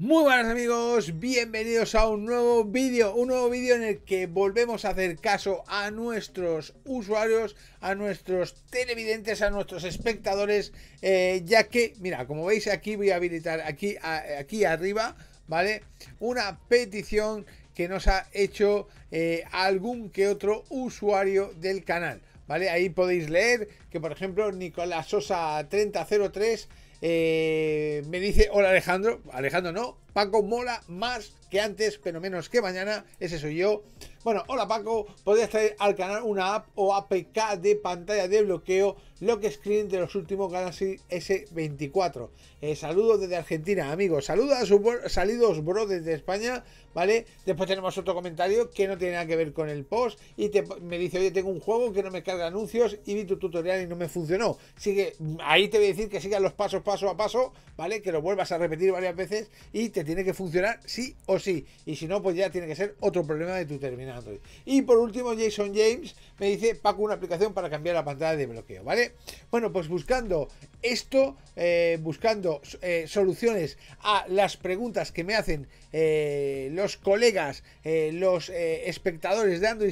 Muy buenas amigos, bienvenidos a un nuevo vídeo, un nuevo vídeo en el que volvemos a hacer caso a nuestros usuarios, a nuestros televidentes, a nuestros espectadores, eh, ya que, mira, como veis aquí voy a habilitar aquí, aquí arriba, ¿vale? Una petición que nos ha hecho eh, algún que otro usuario del canal, ¿vale? Ahí podéis leer que, por ejemplo, Nicolás Sosa 3003 eh, me dice, hola Alejandro, Alejandro no, Paco mola más que antes, pero menos que mañana. Ese soy yo. Bueno, hola Paco, podrías traer al canal una app o APK de pantalla de bloqueo, lo que screen de los últimos Galaxy S24. Eh, saludos desde Argentina, amigos. Saludos salidos bro desde España, ¿vale? Después tenemos otro comentario que no tiene nada que ver con el post y me dice, oye, tengo un juego que no me carga anuncios y vi tu tutorial y no me funcionó. sigue ahí te voy a decir que sigas los pasos paso a paso, ¿vale? Que lo vuelvas a repetir varias veces y te tiene que funcionar sí. Y si no, pues ya tiene que ser otro problema de tu terminal Android. Y por último, Jason James me dice, Paco, una aplicación para cambiar la pantalla de bloqueo, ¿vale? Bueno, pues buscando esto, eh, buscando eh, soluciones a las preguntas que me hacen eh, los colegas, los espectadores de Android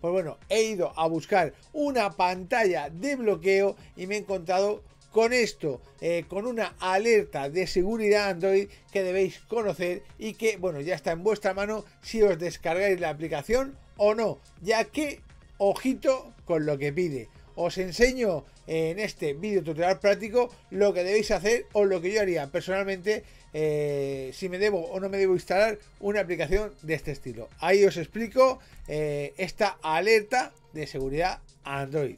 pues bueno, he ido a buscar una pantalla de bloqueo y me he encontrado con esto, eh, con una alerta de seguridad Android que debéis conocer y que, bueno, ya está en vuestra mano si os descargáis la aplicación o no, ya que, ojito con lo que pide. Os enseño en este vídeo tutorial práctico lo que debéis hacer o lo que yo haría personalmente eh, si me debo o no me debo instalar una aplicación de este estilo. Ahí os explico eh, esta alerta de seguridad Android.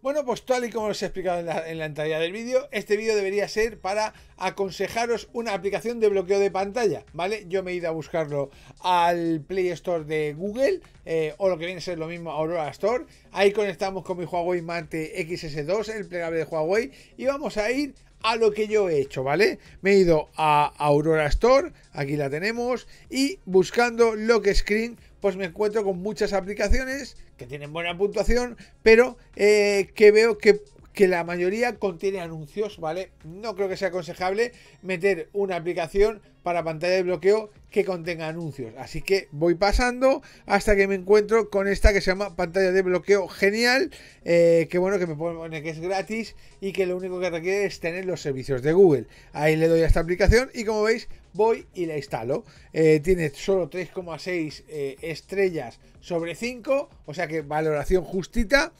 Bueno, pues tal y como os he explicado en la, entrada del vídeo, este vídeo debería ser para aconsejaros una aplicación de bloqueo de pantalla, ¿vale? Yo me he ido a buscarlo al Play Store de Google, eh, o lo que viene a ser lo mismo Aurora Store. Ahí conectamos con mi Huawei Mate XS2, el plegable de Huawei, y vamos a ir a lo que yo he hecho, ¿vale? Me he ido a Aurora Store, aquí la tenemos, y buscando Lock Screen pues me encuentro con muchas aplicaciones que tienen buena puntuación, pero eh, que veo que, que, la mayoría contiene anuncios, ¿vale? No creo que sea aconsejable meter una aplicación para pantalla de bloqueo que contenga anuncios. Así que voy pasando hasta que me encuentro con esta que se llama pantalla de bloqueo genial, eh, que bueno, que me pone que es gratis y que lo único que requiere es tener los servicios de Google. Ahí le doy a esta aplicación y como veis voy y la instalo. Eh, tiene solo 3,6 eh, estrellas sobre 5, o sea que valoración justita,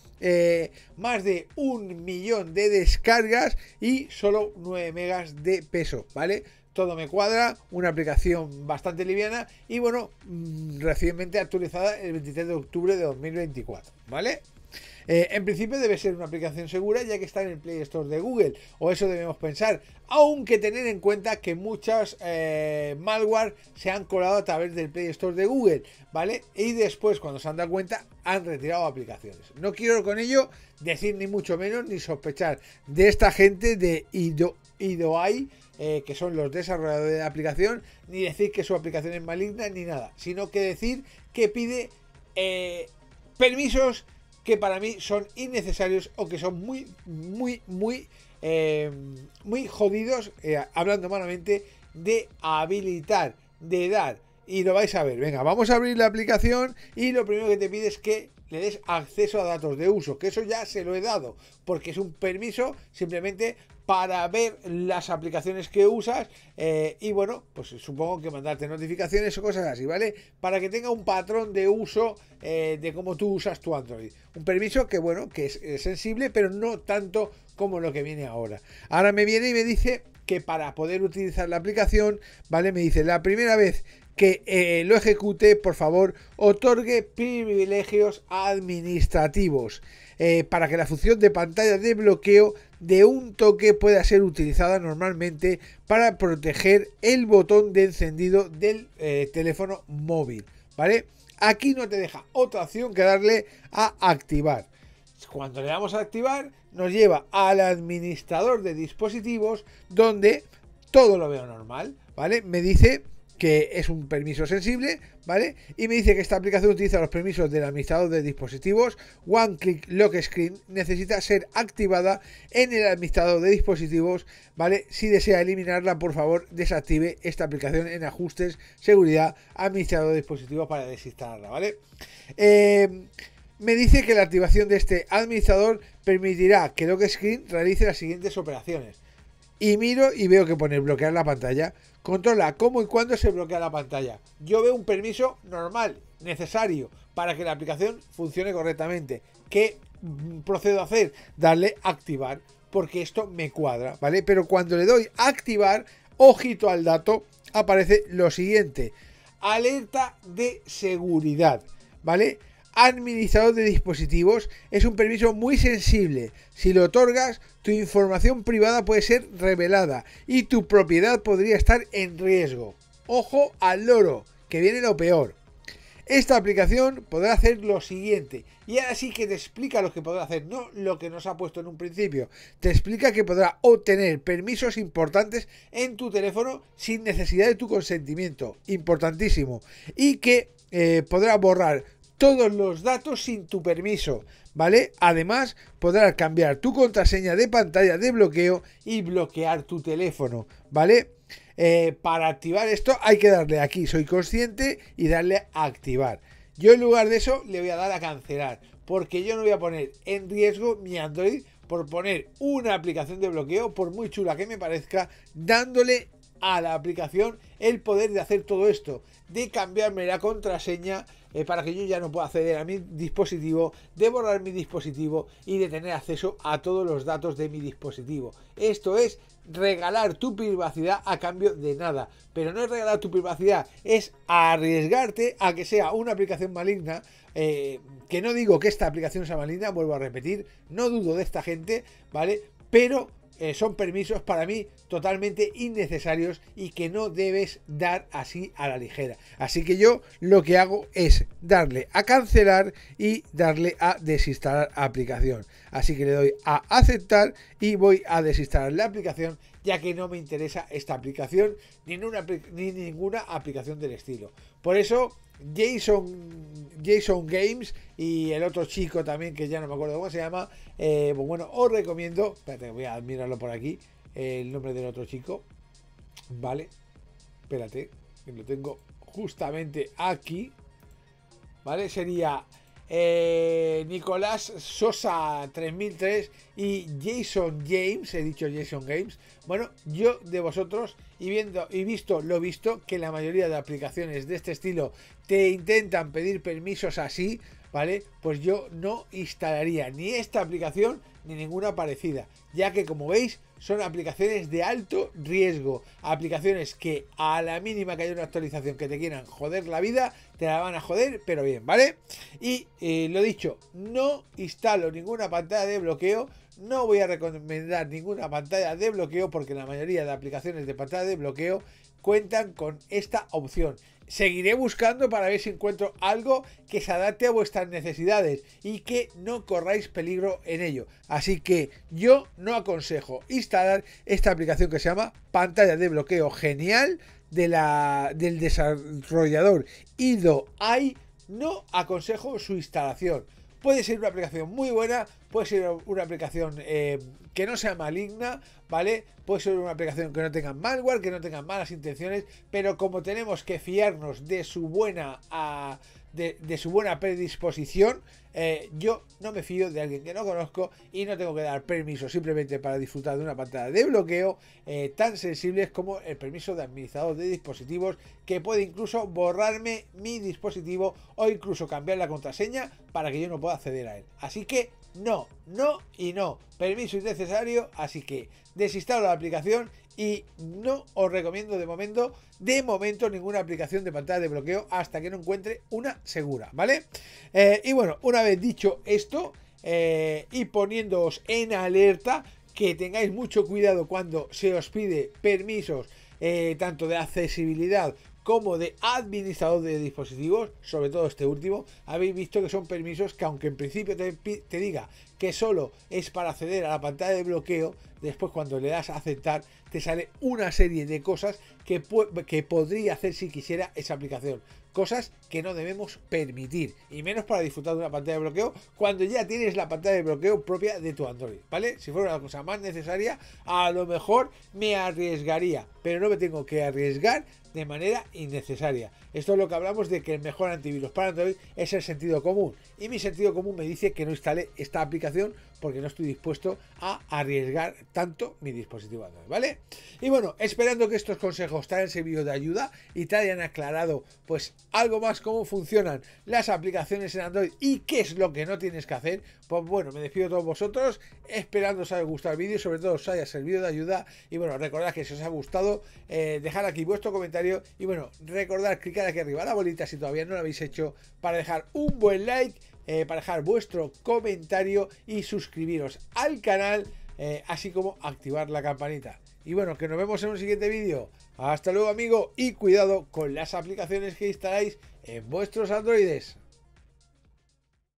más de un millón de descargas y solo 9 megas de peso, ¿vale? todo me cuadra, una aplicación bastante liviana y bueno, mm, recientemente actualizada el 23 de octubre de 2024, ¿vale? Eh, en principio debe ser una aplicación segura ya que está en el Play Store de Google, o eso debemos pensar, aunque tener en cuenta que muchas eh, malware se han colado a través del Play Store de Google, ¿vale? Y después cuando se han dado cuenta han retirado aplicaciones. No quiero con ello decir ni mucho menos ni sospechar de esta gente de IDOI. Eh, que son los desarrolladores de la aplicación, ni decir que su aplicación es maligna, ni nada, sino que decir que pide eh, permisos que para mí son innecesarios o que son muy, muy, muy, eh, muy jodidos, hablando malamente, de habilitar, de dar. Y lo vais a ver. Venga, vamos a abrir la aplicación y lo primero que te pide es que le des acceso a datos de uso, que eso ya se lo he dado, porque es un permiso simplemente para ver las aplicaciones que usas eh, y bueno, pues supongo que mandarte notificaciones o cosas así, ¿vale? Para que tenga un patrón de uso eh, de cómo tú usas tu Android. Un permiso que bueno, que es, sensible, pero no tanto como lo que viene ahora. Ahora me viene y me dice que para poder utilizar la aplicación, ¿vale? Me dice la primera vez que eh, lo ejecute, por favor, otorgue privilegios administrativos para que la función de pantalla de bloqueo de un toque pueda ser utilizada normalmente para proteger el botón de encendido del eh, teléfono móvil, ¿vale? Aquí no te deja otra opción que darle a activar. Cuando le damos a activar, nos lleva al administrador de dispositivos donde todo lo veo normal, ¿vale? Me dice que es un permiso sensible, ¿vale? Y me dice que esta aplicación utiliza los permisos del administrador de dispositivos. One Click Lock Screen necesita ser activada en el administrador de dispositivos, ¿vale? Si desea eliminarla, por favor, desactive esta aplicación en ajustes, seguridad, administrador de dispositivos para desinstalarla, ¿vale? Em, me dice que la activación de este administrador permitirá que Lock Screen realice las siguientes operaciones y miro y veo que pone bloquear la pantalla. Controla cómo y cuándo se bloquea la pantalla. Yo veo un permiso normal, necesario, para que la aplicación funcione correctamente. ¿Qué procedo a hacer? Darle activar, porque esto me cuadra, ¿vale? Pero cuando le doy activar, ojito al dato, aparece lo siguiente. Alerta de seguridad, ¿vale? administrador de dispositivos es un permiso muy sensible. Si lo otorgas, tu información privada puede ser revelada y tu propiedad podría estar en riesgo. Ojo al loro, que viene lo peor. Esta aplicación podrá hacer lo siguiente. Y ahora sí que te explica lo que podrá hacer, no lo que nos ha puesto en un principio. Te explica que podrá obtener permisos importantes en tu teléfono sin necesidad de tu consentimiento. Importantísimo. Y que eh, podrá borrar todos los datos sin tu permiso, ¿vale? Además, podrás cambiar tu contraseña de pantalla de bloqueo y bloquear tu teléfono, ¿vale? Eh, para activar esto hay que darle aquí, soy consciente, y darle a activar. Yo en lugar de eso le voy a dar a cancelar, porque yo no voy a poner en riesgo mi Android por poner una aplicación de bloqueo, por muy chula que me parezca, dándole a la aplicación el poder de hacer todo esto, de cambiarme la contraseña, para que yo ya no pueda acceder a mi dispositivo, de borrar mi dispositivo y de tener acceso a todos los datos de mi dispositivo. Esto es regalar tu privacidad a cambio de nada. Pero no es regalar tu privacidad, es arriesgarte a que sea una aplicación maligna. Eh, que no digo que esta aplicación sea maligna, vuelvo a repetir, no dudo de esta gente, ¿vale? Pero eh, son permisos para mí totalmente innecesarios y que no debes dar así a la ligera. Así que yo lo que hago es darle a cancelar y darle a desinstalar aplicación. Así que le doy a aceptar y voy a desinstalar la aplicación ya que no me interesa esta aplicación ni ninguna aplicación del estilo. Por eso Jason Jason Games y el otro chico también que ya no me acuerdo cómo se llama. Eh, pues bueno, os recomiendo, espérate, voy a admirarlo por aquí, el nombre del otro chico. Vale, espérate, lo tengo justamente aquí. Vale, sería eh, Nicolás Sosa 3003 y Jason James, he dicho Jason Games. Bueno, yo de vosotros y viendo y visto lo visto que la mayoría de aplicaciones de este estilo te intentan pedir permisos así, ¿vale? Pues yo no instalaría ni esta aplicación ni ninguna parecida, ya que como veis son aplicaciones de alto riesgo. Aplicaciones que a la mínima que haya una actualización que te quieran joder la vida, te la van a joder, pero bien, ¿vale? Y eh, lo dicho, no instalo ninguna pantalla de bloqueo. No voy a recomendar ninguna pantalla de bloqueo porque la mayoría de aplicaciones de pantalla de bloqueo cuentan con esta opción. Seguiré buscando para ver si encuentro algo que se adapte a vuestras necesidades y que no corráis peligro en ello. Así que yo no aconsejo instalar esta aplicación que se llama pantalla de bloqueo genial de la, del desarrollador IDO hay No aconsejo su instalación. Puede ser una aplicación muy buena, puede ser una aplicación eh, que no sea maligna, ¿vale? Puede ser una aplicación que no tenga malware, que no tenga malas intenciones, pero como tenemos que fiarnos de su buena, ah, de, su buena predisposición, eh, yo no me fío de alguien que no conozco y no tengo que dar permiso simplemente para disfrutar de una pantalla de bloqueo eh, tan sensible como el permiso de administrador de dispositivos que puede incluso borrarme mi dispositivo o incluso cambiar la contraseña para que yo no pueda acceder a él. Así que no, no y no. Permiso necesario así que desinstalo la aplicación y no os recomiendo de momento, de momento, ninguna aplicación de pantalla de bloqueo hasta que no encuentre una segura, ¿vale? Eh, y bueno, una vez dicho esto eh, y poniéndoos en alerta, que tengáis mucho cuidado cuando se os pide permisos eh, tanto de accesibilidad como de administrador de dispositivos, sobre todo este último, habéis visto que son permisos que aunque en principio te, diga que solo es para acceder a la pantalla de bloqueo, después cuando le das a aceptar te sale una serie de cosas que, podría hacer si quisiera esa aplicación. Cosas que no debemos permitir, y menos para disfrutar de una pantalla de bloqueo cuando ya tienes la pantalla de bloqueo propia de tu Android, ¿vale? Si fuera una cosa más necesaria, a lo mejor me arriesgaría, pero no me tengo que arriesgar de manera innecesaria. Esto es lo que hablamos de que el mejor antivirus para Android es el sentido común. Y mi sentido común me dice que no instale esta aplicación porque no estoy dispuesto a arriesgar tanto mi dispositivo Android, ¿vale? Y bueno, esperando que estos consejos te hayan servido de ayuda y te hayan aclarado pues algo más cómo funcionan las aplicaciones en Android y qué es lo que no tienes que hacer, pues bueno, me despido de todos vosotros, esperando os haya gustado el vídeo sobre todo os haya servido de ayuda y bueno, recordad que si os ha gustado, dejar eh, dejad aquí vuestro comentario y bueno, recordad clicar aquí arriba la bolita si todavía no lo habéis hecho para dejar un buen like eh, para dejar vuestro comentario y suscribiros al canal, eh, así como activar la campanita. Y bueno, que nos vemos en un siguiente vídeo. Hasta luego amigo y cuidado con las aplicaciones que instaláis en vuestros androides.